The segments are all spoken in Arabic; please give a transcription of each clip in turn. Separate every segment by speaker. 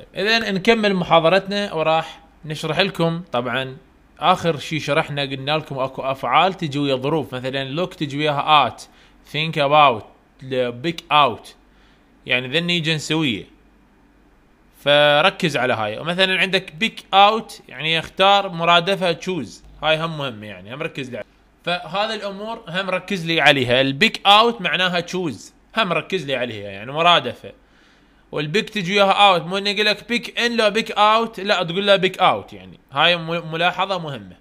Speaker 1: طيب اذا نكمل محاضرتنا وراح نشرح لكم طبعا اخر شيء شرحنا قلنا لكم اكو افعال تجي ويا ظروف مثلا لوك تجي وياها ات ثينك اباوت بيك اوت يعني ذني جنسويه فركز على هاي ومثلا عندك بيك اوت يعني اختار مرادفه تشوز هاي هم مهمه يعني هم ركز لي فهذه الامور هم ركز لي عليها البيك اوت معناها تشوز هم ركز لي عليها يعني مرادفه والبيك تجي وياها اوت مو اني اقول لك بيك ان لو بيك اوت لا تقول له بيك اوت يعني هاي ملاحظه مهمه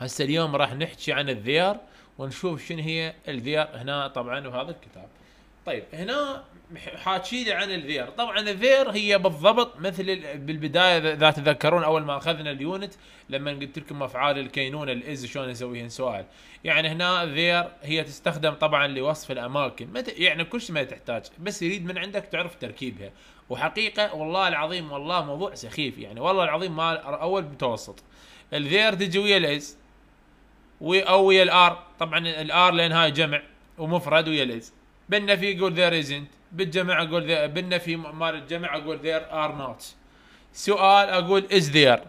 Speaker 1: هسه اليوم راح نحكي عن الذير ونشوف شنو هي الذير هنا طبعا وهذا الكتاب طيب هنا حاكي لي عن الفير طبعا الفير هي بالضبط مثل بالبدايه اذا تذكرون اول ما اخذنا اليونت لما قلت لكم افعال الكينونه الاز شلون نسويها سؤال يعني هنا فير هي تستخدم طبعا لوصف الاماكن يعني كل شيء ما تحتاج بس يريد من عندك تعرف تركيبها وحقيقه والله العظيم والله موضوع سخيف يعني والله العظيم ما اول متوسط الفير تجي ويا الاز او ويا الار طبعا الار لان هاي جمع ومفرد ويا الاز بالنفي يقول ذير ازنت بالجمع اقول بالنفي مال الجمع اقول ذير ار نوت سؤال اقول از ذير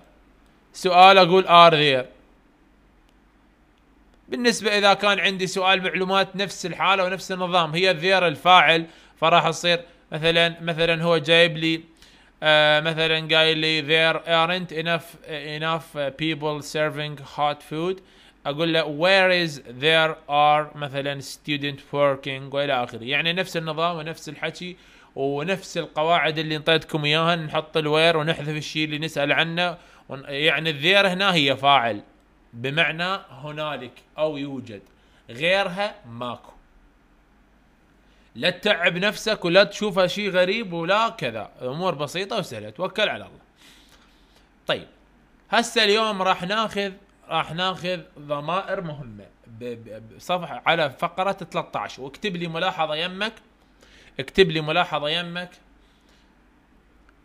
Speaker 1: سؤال اقول ار ذير بالنسبة إذا كان عندي سؤال معلومات نفس الحالة ونفس النظام هي الذير الفاعل فراح أصير مثلا مثلا هو جايب لي آه مثلا قايل لي there aren't enough enough people serving hot food اقول له where is there are مثلا student working والى اخره يعني نفس النظام ونفس الحكي ونفس القواعد اللي انطيتكم اياها نحط الوير ونحذف الشيء اللي نسال عنه يعني الذير هنا هي فاعل بمعنى هنالك او يوجد غيرها ماكو لا تتعب نفسك ولا تشوفها شيء غريب ولا كذا امور بسيطه وسهله توكل على الله طيب هسه اليوم راح ناخذ راح ناخذ ضمائر مهمه بصفحه على فقره 13 واكتب لي ملاحظه يمك اكتب لي ملاحظه يمك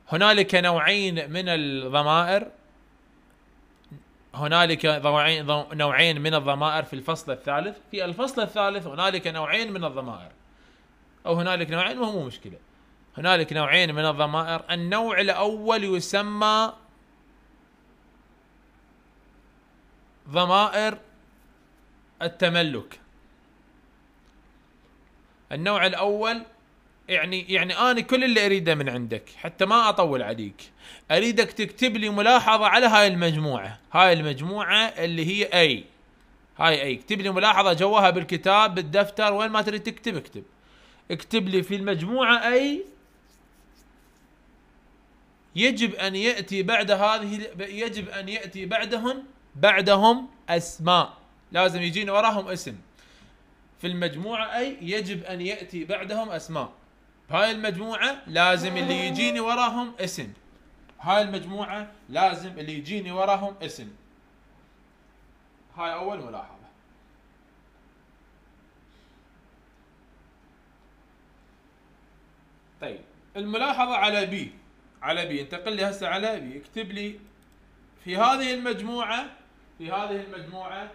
Speaker 1: هنالك نوعين من الضمائر هنالك نوعين من الضمائر في الفصل الثالث في الفصل الثالث هنالك نوعين من الضمائر او هنالك نوعين وهو مو مشكله هنالك نوعين من الضمائر النوع الاول يسمى ضمائر التملك النوع الاول يعني يعني انا كل اللي اريده من عندك حتى ما اطول عليك اريدك تكتب لي ملاحظه على هاي المجموعه هاي المجموعه اللي هي اي هاي اي اكتب لي ملاحظه جواها بالكتاب بالدفتر وين ما تريد تكتب اكتب اكتب لي في المجموعه اي يجب ان ياتي بعد هذه يجب ان ياتي بعدهن بعدهم اسماء لازم يجينا وراهم اسم في المجموعه اي يجب ان ياتي بعدهم اسماء هاي المجموعه لازم اللي يجيني وراهم اسم هاي المجموعه لازم اللي يجيني وراهم اسم هاي اول ملاحظه طيب الملاحظه على بي على بي انتقل لي هسه على بي اكتب لي في هذه المجموعه في هذه المجموعة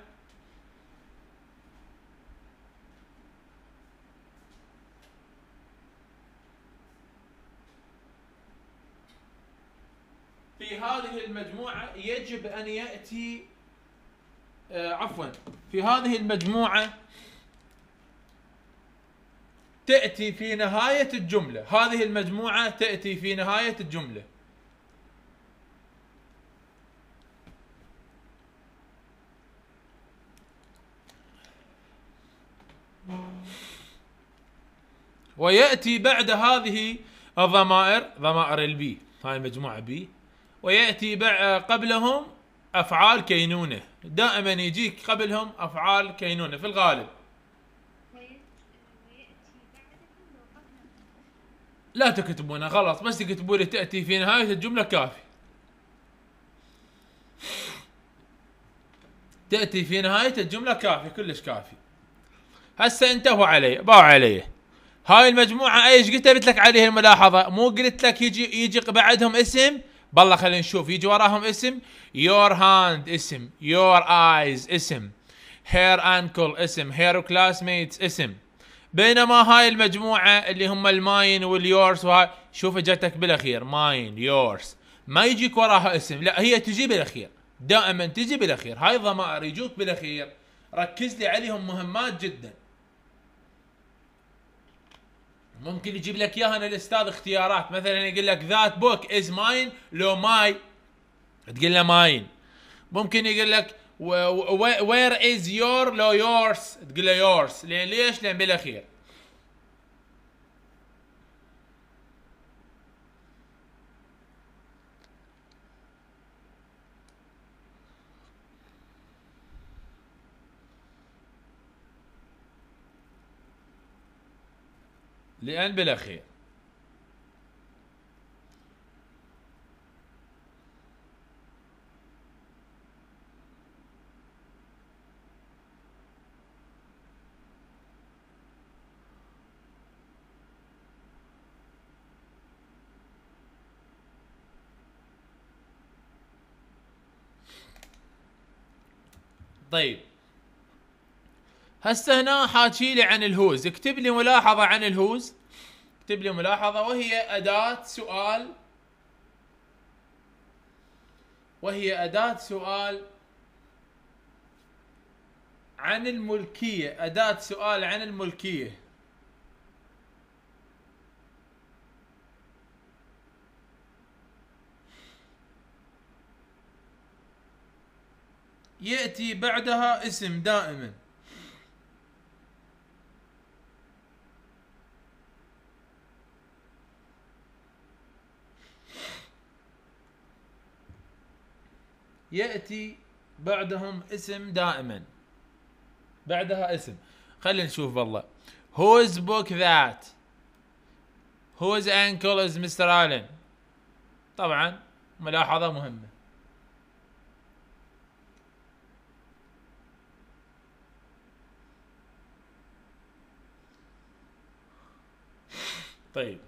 Speaker 1: في هذه المجموعة يجب أن يأتي آه، عفوا في هذه المجموعة تأتي في نهاية الجملة هذه المجموعة تأتي في نهاية الجملة وياتي بعد هذه الضمائر ضمائر البي هاي مجموعه بي وياتي قبلهم افعال كينونه دائما يجيك قبلهم افعال كينونه في الغالب لا تكتبونها غلط بس تكتبوا لي تاتي في نهايه الجمله كافي تاتي في نهايه الجمله كافي كلش كافي هسه انتهوا علي باعوا عليه هاي المجموعه ايش قلت لك عليه الملاحظه مو قلت لك يجي يجي بعدهم اسم بالله خلينا نشوف يجي وراهم اسم يور هاند اسم يور ايز اسم هير انكل اسم هير كلاس ميتس اسم بينما هاي المجموعه اللي هم الماين واليورس وهاي شوف جاتك بالاخير ماين يورس ما يجيك وراها اسم لا هي تجي بالاخير دائما تجي بالاخير هاي ضمائر يجوك بالاخير ركز لي عليهم مهمات جدا ممكن يجيب لك اياها الاستاذ اختيارات مثلا يقول لك ذات بوك از ماين لو ماي تقول له ماين ممكن يقول لك وير از يور لو يورس تقول له يورس ليش؟ لان بالاخير لأن بالاخير طيب هسه هنا حاكي لي عن الهوز اكتب لي ملاحظه عن الهوز اكتب لي ملاحظه وهي اداه سؤال وهي اداه سؤال عن الملكيه اداه سؤال عن الملكيه ياتي بعدها اسم دائما ياتي بعدهم اسم دائما بعدها اسم خلينا نشوف والله whose book ذات whose uncle is Mr. Allen طبعا ملاحظة مهمة طيب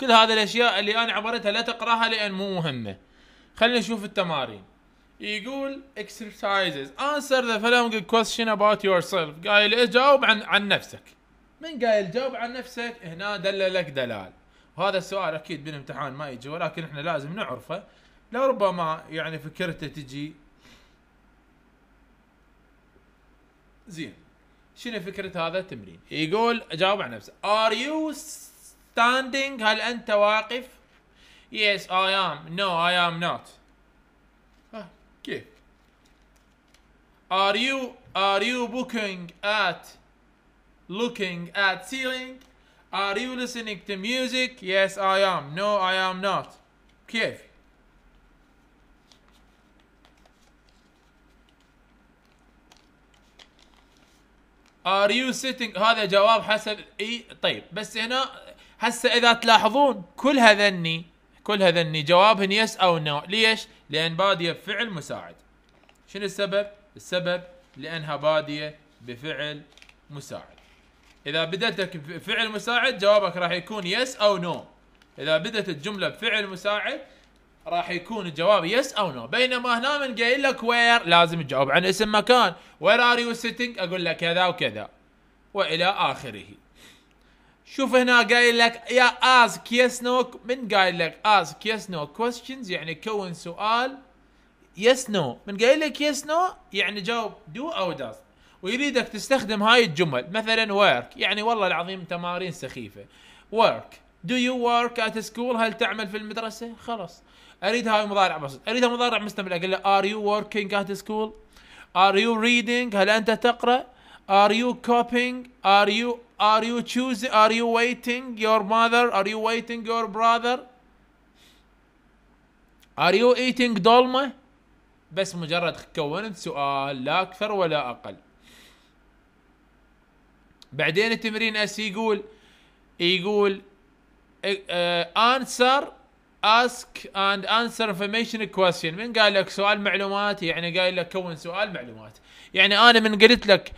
Speaker 1: كل هذه الاشياء اللي انا عبرتها لا تقراها لان مو مهمه خلينا نشوف التمارين يقول exercises answer the following question about yourself قايل إيه، جاوب عن عن نفسك من قايل جاوب عن نفسك هنا دللك دلال وهذا السؤال اكيد بالامتحان ما يجي ولكن احنا لازم نعرفه لربما يعني فكرته تجي زين شنو فكرة هذا التمرين يقول جاوب عن نفسك are you standing هل أنت واقف yes I am no I am not ah, كيف are you are you looking at looking at ceiling are you listening to music yes I am no I am not كيف Are you sitting هذا جواب حسب اي طيب بس هنا هسه اذا تلاحظون كل هذني كل هذني جوابهن يس او نو ليش؟ لان باديه بفعل مساعد شنو السبب؟ السبب لانها باديه بفعل مساعد اذا بدتك بفعل مساعد جوابك راح يكون يس او نو اذا بدت الجمله بفعل مساعد راح يكون الجواب يس او نو بينما هنا من قايل لك وير لازم تجاوب عن اسم مكان وير ار يو سيتنج اقول لك كذا وكذا والى اخره شوف هنا قايل لك يا اسك يس نو من قايل لك اسك يس نو كويستشنز يعني كون سؤال يس نو من قايل لك يس نو يعني جاوب دو او داز ويريدك تستخدم هاي الجمل مثلا ورك يعني والله العظيم تمارين سخيفه ورك دو يو ورك ات سكول هل تعمل في المدرسه خلاص اريد هاي مضارع بسيط اريدها مضارع مستمر اقول له ار يو وركينج ات سكول ار يو ريدينج هل انت تقرا ار يو كوبينج ار يو Are you choosing? Are you waiting your mother? Are you waiting your brother? Are you eating dolma? بس مجرد كونت سؤال لا أكثر ولا أقل بعدين التمرين اس يقول يقول answer ask and answer information question من قال لك سؤال معلومات يعني قال لك كون سؤال معلومات يعني انا من قلت لك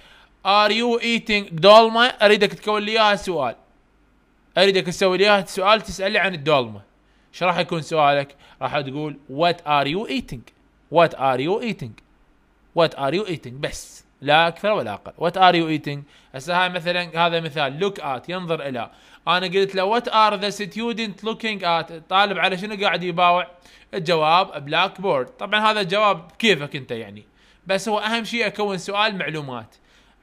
Speaker 1: ار يو ايتينج دولمه اريدك تكون لي اياها سؤال اريدك تسوي لي اياها سؤال تسالي عن الدولمه ايش راح يكون سؤالك؟ راح تقول وات ار يو ايتينج وات ار يو ايتينج وات ار يو ايتينج بس لا اكثر ولا اقل وات ار يو ايتينج هسه هاي مثلا هذا مثال لوك ات ينظر الى انا قلت له وات ار ذا ستيودنت لوكينج ات الطالب على شنو قاعد يباوع الجواب بلاك بورد طبعا هذا الجواب كيفك انت يعني بس هو اهم شيء اكون سؤال معلومات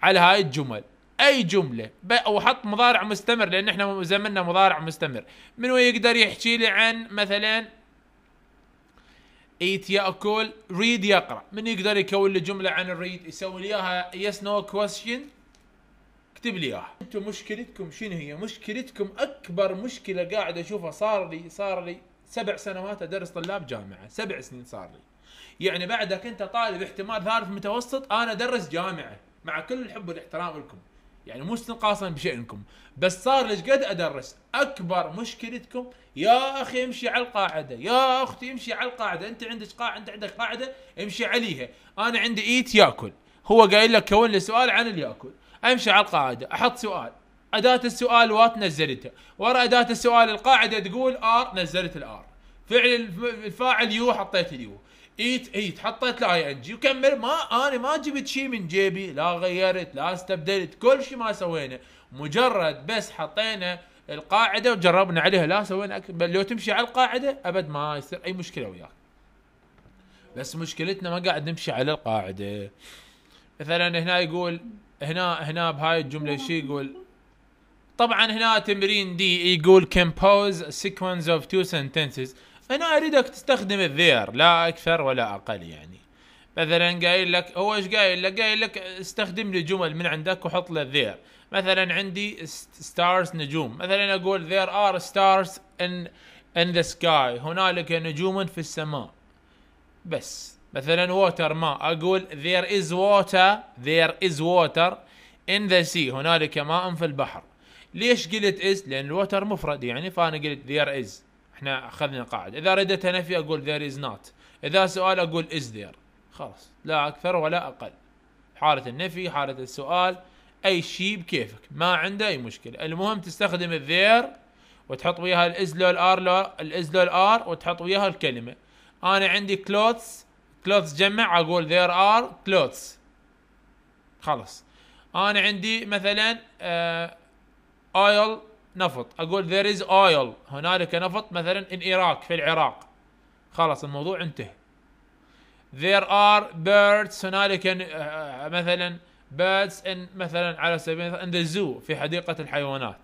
Speaker 1: على هاي الجمل اي جمله او حط مضارع مستمر لان احنا زمننا مضارع مستمر منو يقدر يحكي لي عن مثلا ايت ياكل ريد يقرا من يقدر يكون لي جمله عن الريد يسوي لي اياها يس نو كويشن اكتب لي اياها انتم مشكلتكم شنو هي مشكلتكم اكبر مشكله قاعد اشوفها صار لي صار لي سبع سنوات ادرس طلاب جامعه سبع سنين صار لي يعني بعدك انت طالب احتمال ثالث متوسط انا ادرس جامعه مع كل الحب والاحترام لكم يعني مو استنقاصا بشأنكم بس صار ليش قد ادرس اكبر مشكلتكم يا اخي امشي على القاعده يا اختي امشي على القاعده انت عندك قاعده انت عندك قاعده امشي عليها انا عندي ايت ياكل هو قايل لك كون لي سؤال عن اللي ياكل امشي على القاعده احط سؤال اداه السؤال وات نزلتها ورا اداه السؤال القاعده تقول ار نزلت الار فعل الفاعل يو حطيت اليو ايت ايت حطيت له اي ان جي وكمل ما انا ما جبت شيء من جيبي لا غيرت لا استبدلت كل شيء ما سوينا مجرد بس حطينا القاعده وجربنا عليها لا سوينا أك... بل لو تمشي على القاعده ابد ما يصير اي مشكله وياك بس مشكلتنا ما قاعد نمشي على القاعده مثلا هنا يقول هنا هنا بهاي الجمله شيء يقول طبعا هنا تمرين دي يقول compose sequence of two sentences فانا اريدك تستخدم الذير لا اكثر ولا اقل يعني مثلا قايل لك هو ايش قايل لك؟ قايل لك استخدم لي جمل من عندك وحط له ذير مثلا عندي ستارز نجوم مثلا اقول ذير ار ستارز ان ان ذا سكاي هنالك نجوم في السماء بس مثلا ووتر ماء اقول ذير از ووتر ذير از ووتر ان ذا سي هنالك ماء في البحر ليش قلت از؟ لان الوتر مفرد يعني فانا قلت ذير از احنا اخذنا قاعده اذا ردت نفي اقول there is not اذا سؤال اقول is there خلاص لا اكثر ولا اقل حاله النفي حاله السؤال اي شيء بكيفك ما عنده اي مشكله المهم تستخدم الذير وتحط وياها الاز لو الار لو الاز لو الار وتحط وياها الكلمه انا عندي clothes clothes جمع اقول ذير ار clothes خلاص انا عندي مثلا آه oil نفط اقول there is oil هنالك نفط مثلا in Iraq في العراق خلاص الموضوع انتهى there are birds هنالك مثلا birds in مثلا على سبيل المثال in the zoo في حديقة الحيوانات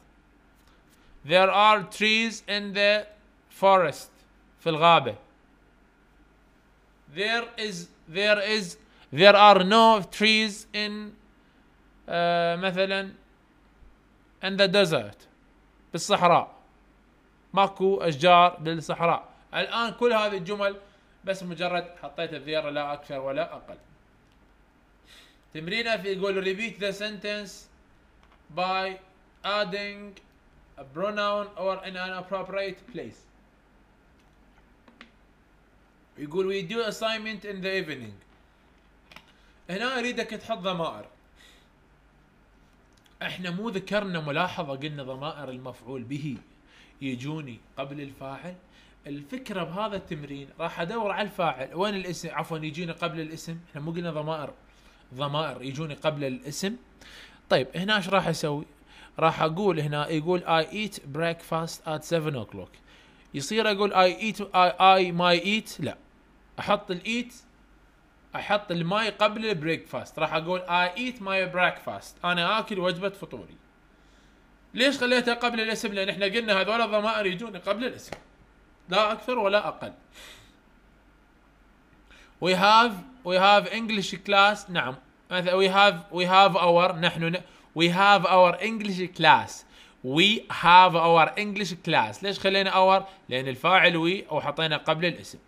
Speaker 1: there are trees in the forest في الغابة there is there is there are no trees in uh, مثلا in the desert بالصحراء ماكو اشجار بالصحراء الان كل هذه الجمل بس مجرد حطيت الذيره لا اكثر ولا اقل تمرينه في يقول repeat the sentence by adding a pronoun or in an appropriate place يقول we do assignment in the evening هنا اريدك تحط ضمائر احنا مو ذكرنا ملاحظه قلنا ضمائر المفعول به يجوني قبل الفاعل الفكره بهذا التمرين راح ادور على الفاعل وين الاسم عفوا يجيني قبل الاسم احنا مو قلنا ضمائر ضمائر يجوني قبل الاسم طيب هنا ايش راح اسوي راح اقول هنا يقول اي ايت بريكفاست ات 7 اوكلوك يصير اقول اي ايت اي ماي ايت لا احط الايت احط الماي قبل البريكفاست راح اقول اي ايت ماي بريكفاست انا اكل وجبه فطوري ليش خليتها قبل الاسم لان احنا قلنا هذول الضمائر يجون قبل الاسم لا اكثر ولا اقل وي هاف وي هاف انجلش كلاس نعم مثلا وي هاف وي هاف اور نحن وي هاف اور انجلش كلاس وي هاف اور انجلش كلاس ليش خلينا اور لان الفاعل وي او حطينا قبل الاسم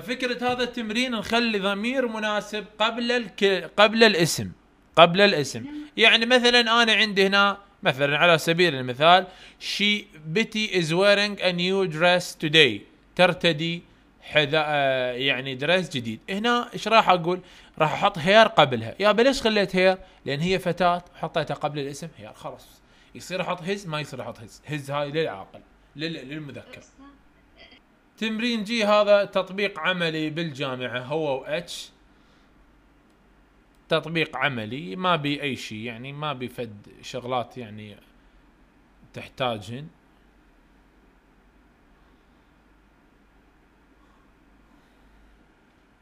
Speaker 1: ففكره هذا التمرين نخلي ضمير مناسب قبل الك... قبل الاسم قبل الاسم يعني مثلا انا عندي هنا مثلا على سبيل المثال she بيتي is wearing a new dress today ترتدي حذاء آه، يعني دريس جديد هنا ايش راح اقول راح احط هير قبلها يا ليش خليت هير لان هي فتاه وحطيتها قبل الاسم هير خلاص يصير احط هز ما يصير احط هز هز هاي للعاقل للمذكر تمرين جي هذا تطبيق عملي بالجامعة هو و اتش تطبيق عملي ما بي اي شيء يعني ما بي فد شغلات يعني تحتاجهن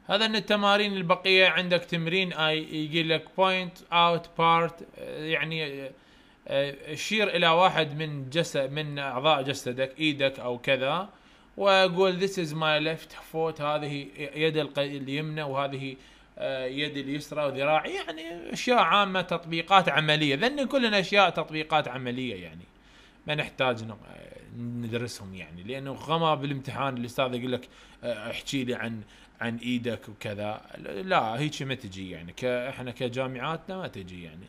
Speaker 1: هذا ان التمارين البقية عندك تمرين اي يجي لك بوينت اوت بارت يعني آه، شير الى واحد من جسد من اعضاء جسدك ايدك او كذا واقول ذيس از ماي ليفت فوت هذه يد اليمنى وهذه آه، يد اليسرى وذراعي يعني اشياء عامه تطبيقات عمليه ذن كلنا اشياء تطبيقات عمليه يعني ما نحتاج ندرسهم يعني لانه غما بالامتحان الاستاذ يقول لك آه، احكي لي عن عن ايدك وكذا لا هيك ما تجي يعني احنا كجامعاتنا ما تجي يعني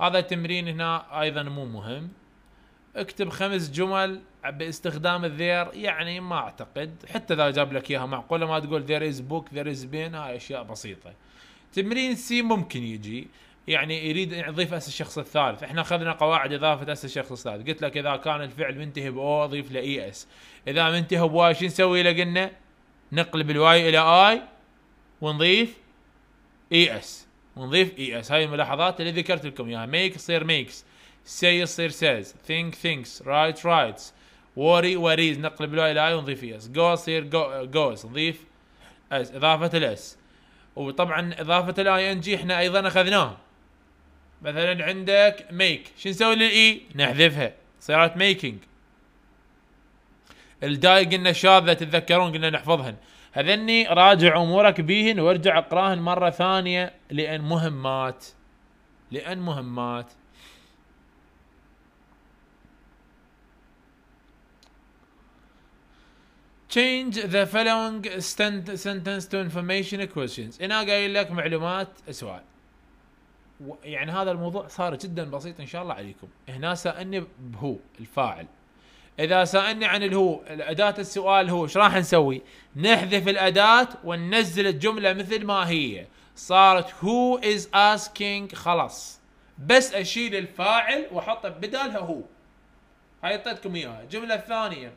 Speaker 1: هذا التمرين هنا ايضا مو مهم اكتب خمس جمل باستخدام الذير يعني ما اعتقد حتى اذا جاب لك اياها معقوله ما تقول ذير از بوك ذير از بين هاي اشياء بسيطه تمرين سي ممكن يجي يعني يريد يضيف اس الشخص الثالث احنا اخذنا قواعد اضافه اس الشخص الثالث قلت لك اذا كان الفعل منتهي باو اضيف له اي e اس اذا منتهي بواي شو نسوي له قلنا نقلب الواي الى اي ونضيف اي e اس ونضيف اي e اس هاي الملاحظات اللي ذكرت لكم اياها ميك يصير ميكس say يصير says think thinks write writes worry worries نقلب الواي لاي ونضيف اس go يصير go, goes نضيف as اضافة الاس وطبعا اضافة الاي ان جي احنا ايضا اخذناه مثلا عندك make شو نسوي للاي e? نحذفها صارت making الداي قلنا شاذة تتذكرون قلنا نحفظهن هذني راجع امورك بيهن وارجع اقراهن مره ثانيه لان مهمات لان مهمات change the following sentence to information questions هنا قايل لك معلومات سؤال يعني هذا الموضوع صار جدا بسيط ان شاء الله عليكم هنا سالني بهو الفاعل اذا سالني عن الهو اداه السؤال هو ايش راح نسوي نحذف الاداه وننزل الجمله مثل ما هي صارت هو از asking خلاص بس اشيل الفاعل واحطه بدالها هو هاي اعطيتكم اياها الجمله الثانيه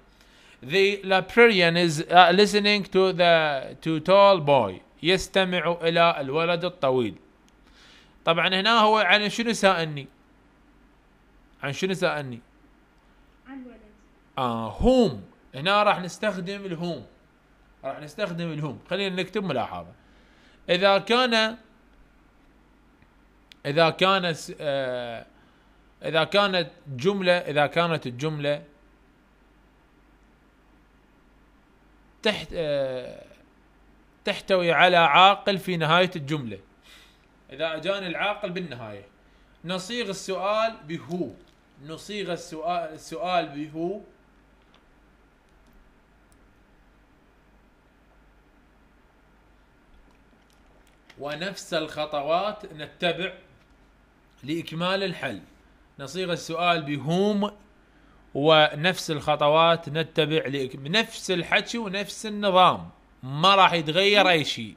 Speaker 1: the librarian is uh, listening to the to tall boy يستمع إلى الولد الطويل طبعا هنا هو عن شنو سألني عن شنو سألني عن ولد آه هنا راح نستخدم الهوم راح نستخدم الهوم خلينا نكتب ملاحظة إذا كان إذا كانت آه إذا كانت جملة إذا كانت الجملة تحت آه، تحتوي على عاقل في نهاية الجملة إذا أجاني العاقل بالنهاية نصيغ السؤال بهو نصيغ السؤال السؤال بهو ونفس الخطوات نتبع لإكمال الحل نصيغ السؤال بهوم ونفس الخطوات نتبع نفس الحكي ونفس النظام ما راح يتغير اي شيء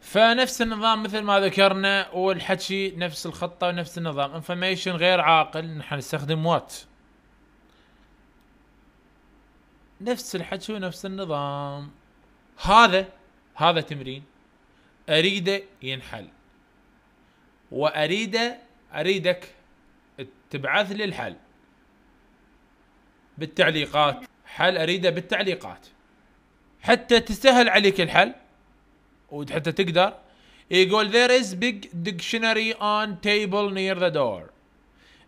Speaker 1: فنفس النظام مثل ما ذكرنا والحكي نفس الخطه ونفس النظام انفورميشن غير عاقل نحن نستخدم وات نفس الحكي ونفس النظام هذا هذا تمرين اريده ينحل واريده اريدك تبعث لي الحل بالتعليقات حل اريده بالتعليقات حتى تسهل عليك الحل وحتى تقدر يقول there is big dictionary on table near the door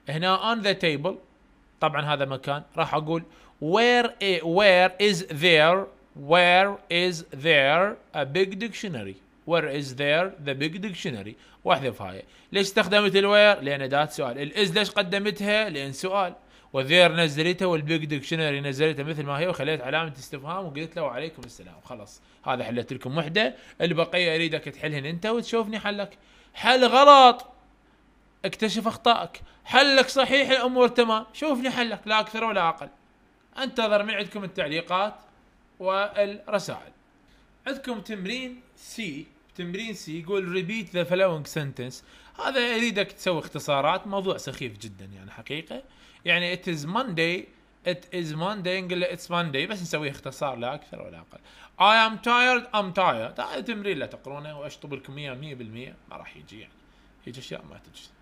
Speaker 1: هنا on the table طبعا هذا مكان راح اقول where where is there where is there a big dictionary where is there the big dictionary واحذف هاي ليش استخدمت الوير لان اداه سؤال الاز ليش قدمتها لان سؤال وذير نزلته والبيج ديكشنري نزلته مثل ما هي وخليت علامه استفهام وقلت له وعليكم السلام خلاص هذا حلت لكم وحده البقيه اريدك تحلهن انت وتشوفني حلك حل غلط اكتشف اخطائك حلك صحيح الامور تمام شوفني حلك لا اكثر ولا اقل انتظر من عندكم التعليقات والرسائل عندكم تمرين سي تمرين سي يقول ريبيت ذا فلوينج سنتنس هذا يريدك تسوي اختصارات موضوع سخيف جدا يعني حقيقه يعني it is Monday it is Monday نقول له it's Monday بس نسويه اختصار لا اكثر ولا اقل I am tired I'm tired تايرد تمرين لا تقرونه واشطب لكم 100% ما راح يجي يعني هيك اشياء ما تجي